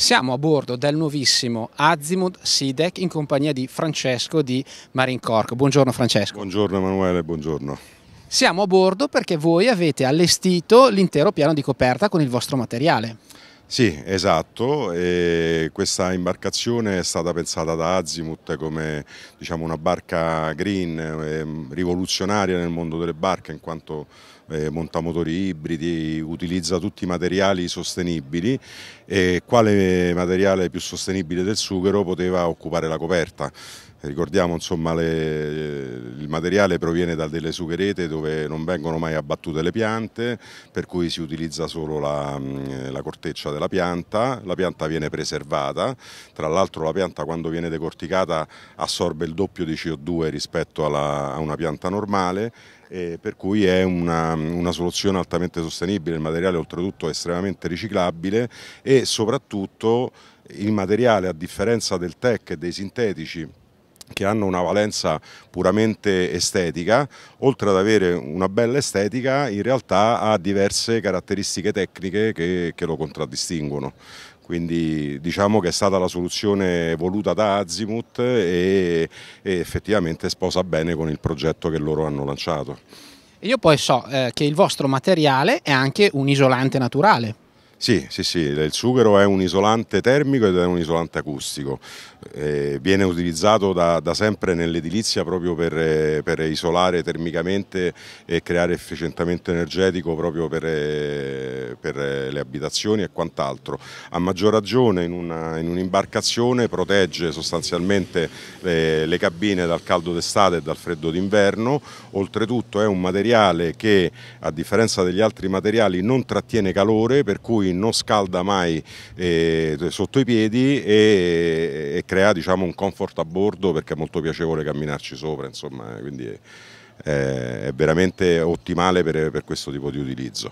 Siamo a bordo del nuovissimo Azimut Sidec in compagnia di Francesco di Marine Marincork. Buongiorno Francesco. Buongiorno Emanuele, buongiorno. Siamo a bordo perché voi avete allestito l'intero piano di coperta con il vostro materiale. Sì, esatto, e questa imbarcazione è stata pensata da Azimut come diciamo, una barca green, ehm, rivoluzionaria nel mondo delle barche in quanto eh, monta motori ibridi, utilizza tutti i materiali sostenibili e quale materiale più sostenibile del sughero poteva occupare la coperta. Ricordiamo insomma le, il materiale proviene da delle sugherete dove non vengono mai abbattute le piante per cui si utilizza solo la, mm, la corteccia della pianta, la pianta viene preservata, tra l'altro la pianta quando viene decorticata assorbe il doppio di CO2 rispetto alla, a una pianta normale per cui è una, una, soluzione altamente sostenibile, il materiale oltretutto è estremamente riciclabile e soprattutto il materiale a differenza del tech e dei sintetici che hanno una valenza puramente estetica, oltre ad avere una bella estetica in realtà ha diverse caratteristiche tecniche che, che lo contraddistinguono quindi diciamo che è stata la soluzione voluta da Azimut e, e, effettivamente sposa bene con il progetto che loro hanno lanciato. Io poi so eh, che il vostro materiale è anche un isolante naturale. Sì, sì, sì, il sughero è un isolante termico ed è un isolante acustico eh, viene utilizzato da, da sempre nell'edilizia proprio per, eh, per, isolare termicamente e creare efficientamento energetico proprio per, eh, per eh, le abitazioni e quant'altro. A maggior ragione in, un'imbarcazione un protegge sostanzialmente le, le cabine dal caldo d'estate e dal freddo d'inverno, oltretutto è un materiale che a differenza degli altri materiali non trattiene calore per cui non scalda mai eh, sotto i piedi e, e crea diciamo, un comfort a bordo perché è molto piacevole camminarci sopra, insomma, eh, quindi è, eh, è veramente ottimale per, per questo tipo di utilizzo.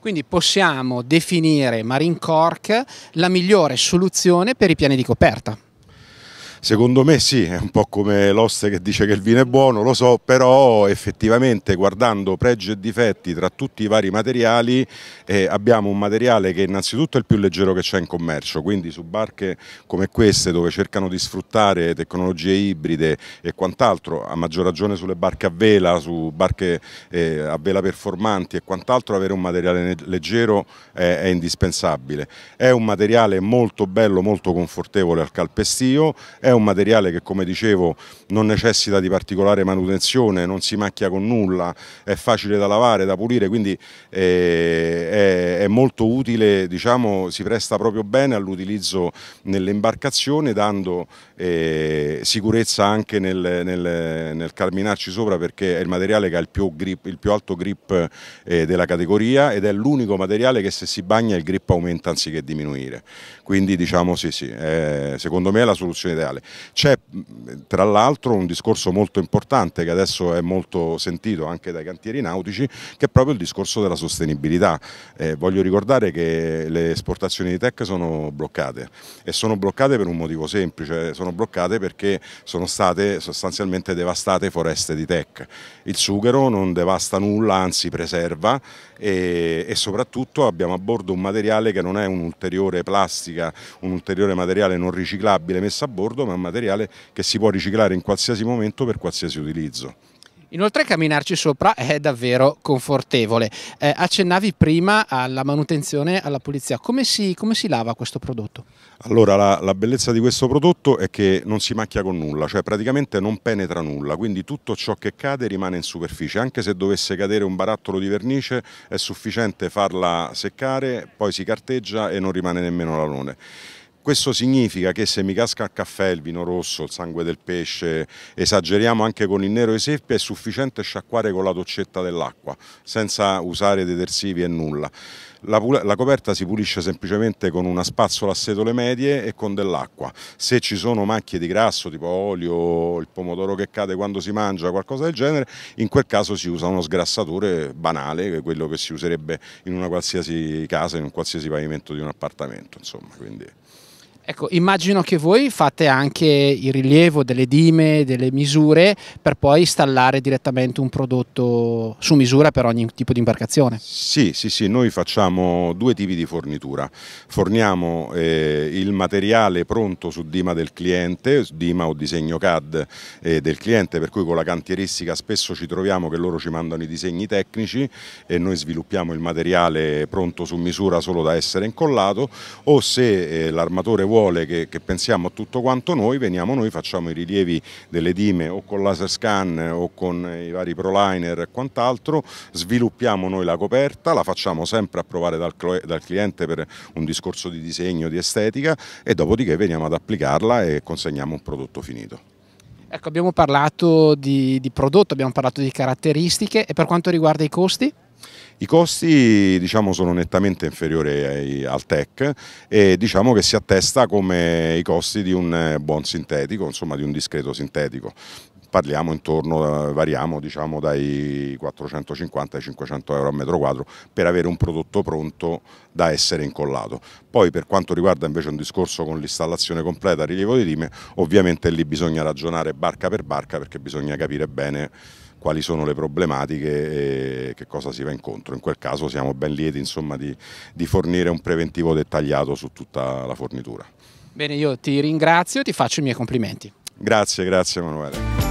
Quindi possiamo definire Marine Cork la migliore soluzione per i piani di coperta. Secondo me sì, è un po' come l'oste che dice che il vino è buono, lo so, però effettivamente guardando pregi e difetti tra tutti i vari materiali eh, abbiamo un materiale che innanzitutto è il più leggero che c'è in commercio, quindi su barche come queste dove cercano di sfruttare tecnologie ibride e quant'altro, a maggior ragione sulle barche a vela, su barche eh, a vela performanti e quant'altro, avere un materiale leggero eh, è indispensabile. È un materiale molto bello, molto confortevole al calpestio, è un materiale che come dicevo non necessita di particolare manutenzione, non si macchia con nulla, è facile da lavare, da pulire, quindi eh, è, è molto utile, diciamo, si presta proprio bene all'utilizzo nell'imbarcazione dando eh, sicurezza anche nel, nel, nel, camminarci sopra perché è il materiale che ha il più, grip, il più alto grip eh, della categoria ed è l'unico materiale che se si bagna il grip aumenta anziché diminuire. Quindi diciamo sì, sì, eh, secondo me è la soluzione ideale generale. C'è mm, tra l'altro un discorso molto importante che adesso è molto sentito anche dai cantieri nautici che è proprio il discorso della sostenibilità. Eh, voglio ricordare che le esportazioni di tech sono bloccate e sono bloccate per un motivo semplice, sono bloccate perché sono state sostanzialmente devastate foreste di tech. Il sughero non devasta nulla, anzi preserva e, e soprattutto abbiamo a bordo un materiale che non è un'ulteriore plastica, un ulteriore materiale non riciclabile messo a bordo, ma è un materiale che si può riciclare in qualsiasi momento per qualsiasi utilizzo. Inoltre camminarci sopra è davvero confortevole. Eh, accennavi prima alla manutenzione, alla pulizia. Come si, come si lava questo prodotto? Allora, la, la, bellezza di questo prodotto è che non si macchia con nulla, cioè praticamente non penetra nulla, quindi tutto ciò che cade rimane in superficie. Anche se dovesse cadere un barattolo di vernice è sufficiente farla seccare, poi si carteggia e non rimane nemmeno l'alone. Questo significa che se mi casca il caffè, il vino rosso, il sangue del pesce, esageriamo anche con il nero e seppia, è sufficiente sciacquare con la doccetta dell'acqua, senza usare detersivi e nulla. La, la, coperta si pulisce semplicemente con una spazzola a setole medie e con dell'acqua. Se ci sono macchie di grasso, tipo olio, il pomodoro che cade quando si mangia, qualcosa del genere, in quel caso si usa uno sgrassatore banale, quello che si userebbe in una qualsiasi casa, in un qualsiasi pavimento di un appartamento. Insomma, quindi. Ecco, immagino che voi fate anche il rilievo delle dime, delle misure per poi installare direttamente un prodotto su misura per ogni tipo di imbarcazione. Sì, sì, sì, noi facciamo due tipi di fornitura. Forniamo eh, il materiale pronto su dima del cliente, dima o disegno CAD eh, del cliente, per cui con la cantieristica spesso ci troviamo che loro ci mandano i disegni tecnici e noi sviluppiamo il materiale pronto su misura solo da essere incollato o se eh, l'armatore vuole scuole che, che, pensiamo a tutto quanto noi, veniamo noi, facciamo i rilievi delle dime o con laser scan o con i vari proliner e quant'altro, sviluppiamo noi la coperta, la facciamo sempre approvare dal, dal cliente per un discorso di disegno, di estetica e dopodiché veniamo ad applicarla e consegniamo un prodotto finito. Ecco, abbiamo parlato di, di prodotto, abbiamo parlato di caratteristiche e per quanto riguarda i costi? I costi diciamo, sono nettamente inferiori ai, al tech e diciamo che si attesta come i costi di un buon sintetico, insomma di un discreto sintetico parliamo intorno, eh, variamo diciamo dai 450 ai 500 euro a metro quadro per avere un prodotto pronto da essere incollato. Poi per quanto riguarda invece un discorso con l'installazione completa a rilievo di lime, ovviamente lì bisogna ragionare barca per barca perché bisogna capire bene quali sono le problematiche e che cosa si va incontro. In quel caso siamo ben lieti insomma, di, di fornire un preventivo dettagliato su tutta la fornitura. Bene, io ti ringrazio e ti faccio i miei complimenti. Grazie, grazie Emanuele.